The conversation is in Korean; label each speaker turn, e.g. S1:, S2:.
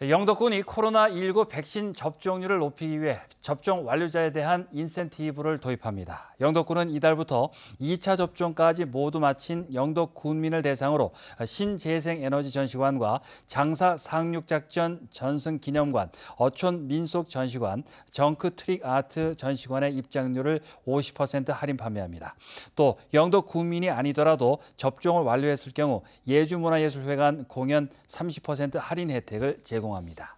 S1: 영덕군이 코로나19 백신 접종률을 높이기 위해 접종 완료자에 대한 인센티브를 도입합니다. 영덕군은 이달부터 2차 접종까지 모두 마친 영덕군민을 대상으로 신재생에너지 전시관과 장사 상륙작전 전승기념관, 어촌 민속 전시관, 정크 트릭 아트 전시관의 입장료를 50% 할인 판매합니다. 또 영덕군민이 아니더라도 접종을 완료했을 경우 예주문화예술회관 공연 30% 할인 혜택을 제공 합니다 제공합니다.